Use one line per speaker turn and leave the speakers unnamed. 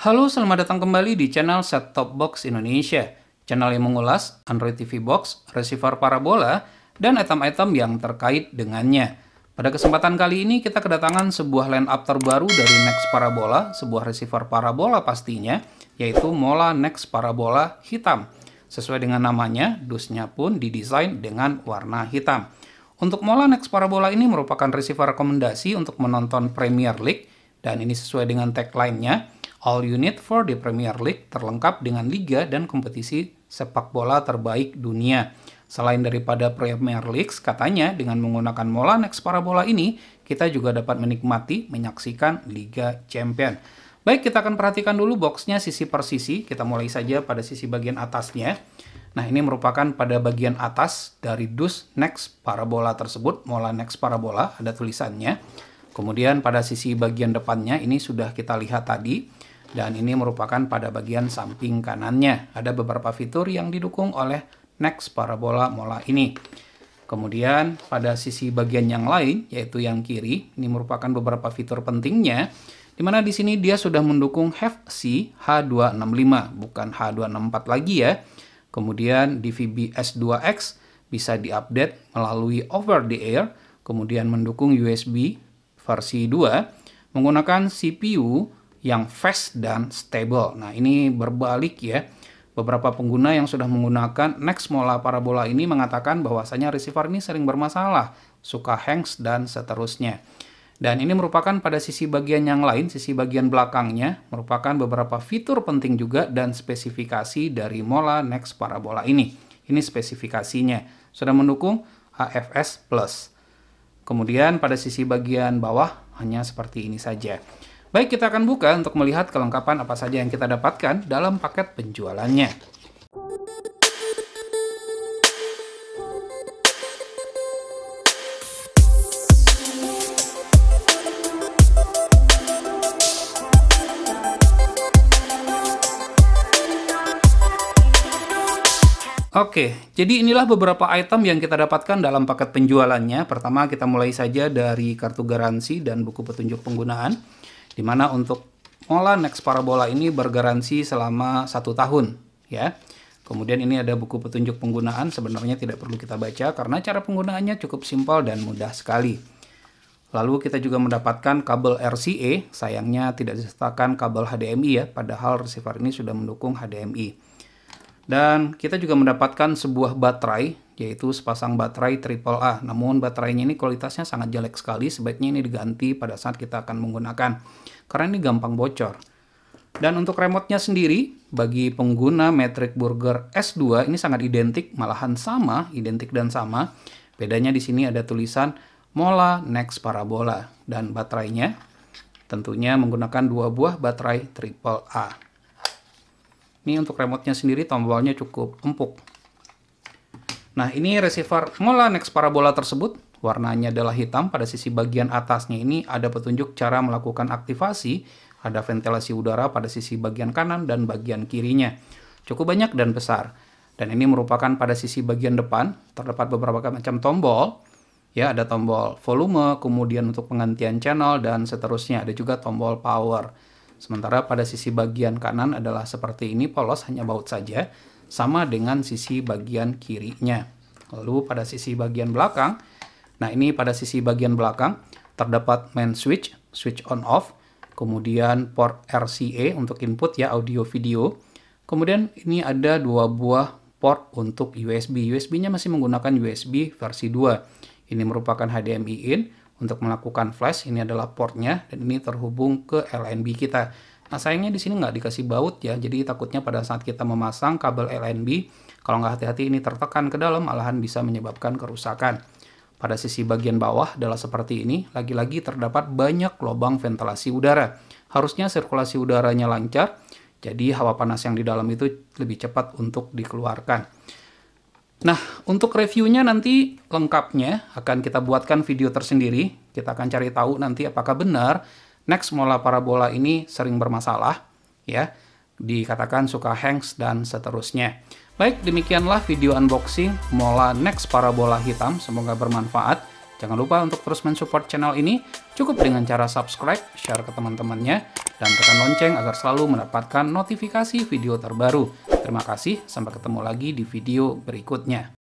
Halo, selamat datang kembali di channel Set Top Box Indonesia. Channel yang mengulas Android TV Box, receiver parabola, dan item-item yang terkait dengannya. Pada kesempatan kali ini kita kedatangan sebuah line up terbaru dari Next Parabola, sebuah receiver parabola pastinya, yaitu Mola Next Parabola hitam. Sesuai dengan namanya, dusnya pun didesain dengan warna hitam. Untuk Mola Next Parabola ini merupakan receiver rekomendasi untuk menonton Premier League, dan ini sesuai dengan tagline-nya, All you need for the Premier League terlengkap dengan liga dan kompetisi sepak bola terbaik dunia. Selain daripada Premier League, katanya dengan menggunakan Mola Next Parabola ini, kita juga dapat menikmati menyaksikan Liga Champion. Baik, kita akan perhatikan dulu boxnya sisi per sisi. Kita mulai saja pada sisi bagian atasnya. Nah, ini merupakan pada bagian atas dari dus next parabola tersebut, mola next parabola, ada tulisannya. Kemudian pada sisi bagian depannya, ini sudah kita lihat tadi dan ini merupakan pada bagian samping kanannya. Ada beberapa fitur yang didukung oleh next parabola mola ini. Kemudian pada sisi bagian yang lain, yaitu yang kiri, ini merupakan beberapa fitur pentingnya, di mana di sini dia sudah mendukung HFC H265, bukan H264 lagi ya. Kemudian DVB S2X bisa diupdate melalui over the air, kemudian mendukung USB versi 2, menggunakan CPU yang fast dan stable. Nah, ini berbalik ya. Beberapa pengguna yang sudah menggunakan Next Mola Parabola ini mengatakan bahwasanya receiver ini sering bermasalah, suka hangs dan seterusnya. Dan ini merupakan pada sisi bagian yang lain, sisi bagian belakangnya, merupakan beberapa fitur penting juga dan spesifikasi dari Mola Next Parabola ini. Ini spesifikasinya. Sudah mendukung HFS Plus. Kemudian pada sisi bagian bawah hanya seperti ini saja. Baik, kita akan buka untuk melihat kelengkapan apa saja yang kita dapatkan dalam paket penjualannya. Oke, jadi inilah beberapa item yang kita dapatkan dalam paket penjualannya. Pertama, kita mulai saja dari kartu garansi dan buku petunjuk penggunaan. Dimana untuk Mola Next Parabola ini bergaransi selama satu tahun, ya. Kemudian ini ada buku petunjuk penggunaan, sebenarnya tidak perlu kita baca karena cara penggunaannya cukup simpel dan mudah sekali. Lalu kita juga mendapatkan kabel RCA, e, sayangnya tidak disertakan kabel HDMI ya, padahal receiver ini sudah mendukung HDMI. Dan kita juga mendapatkan sebuah baterai yaitu sepasang baterai AAA. Namun baterainya ini kualitasnya sangat jelek sekali, sebaiknya ini diganti pada saat kita akan menggunakan. Karena ini gampang bocor. Dan untuk remote-nya sendiri, bagi pengguna Matrix Burger S2 ini sangat identik, malahan sama, identik dan sama. Bedanya di sini ada tulisan Mola Next Parabola dan baterainya tentunya menggunakan dua buah baterai AAA. Ini untuk remote-nya sendiri tombolnya cukup empuk. Nah, ini receiver mola next parabola tersebut, warnanya adalah hitam, pada sisi bagian atasnya ini ada petunjuk cara melakukan aktivasi, ada ventilasi udara pada sisi bagian kanan dan bagian kirinya. Cukup banyak dan besar. Dan ini merupakan pada sisi bagian depan, terdapat beberapa macam tombol, ya ada tombol volume, kemudian untuk penggantian channel, dan seterusnya. Ada juga tombol power. Sementara pada sisi bagian kanan adalah seperti ini, polos, hanya baut saja sama dengan sisi bagian kirinya. Lalu pada sisi bagian belakang, nah ini pada sisi bagian belakang terdapat main switch, switch on off, kemudian port RCA untuk input ya audio video. Kemudian ini ada dua buah port untuk USB. USB-nya masih menggunakan USB versi 2. Ini merupakan HDMI in untuk melakukan flash. Ini adalah portnya dan ini terhubung ke LNB kita. Nah sayangnya di sini nggak dikasih baut ya, jadi takutnya pada saat kita memasang kabel LNB, kalau nggak hati-hati ini tertekan ke dalam, alahan bisa menyebabkan kerusakan. Pada sisi bagian bawah adalah seperti ini, lagi-lagi terdapat banyak lubang ventilasi udara. Harusnya sirkulasi udaranya lancar, jadi hawa panas yang di dalam itu lebih cepat untuk dikeluarkan. Nah, untuk reviewnya nanti lengkapnya akan kita buatkan video tersendiri. Kita akan cari tahu nanti apakah benar Next, mola parabola ini sering bermasalah, ya. Dikatakan suka hangs dan seterusnya. Baik, demikianlah video unboxing mola next parabola hitam. Semoga bermanfaat. Jangan lupa untuk terus mensupport channel ini, cukup dengan cara subscribe, share ke teman-temannya, dan tekan lonceng agar selalu mendapatkan notifikasi video terbaru. Terima kasih, sampai ketemu lagi di video berikutnya.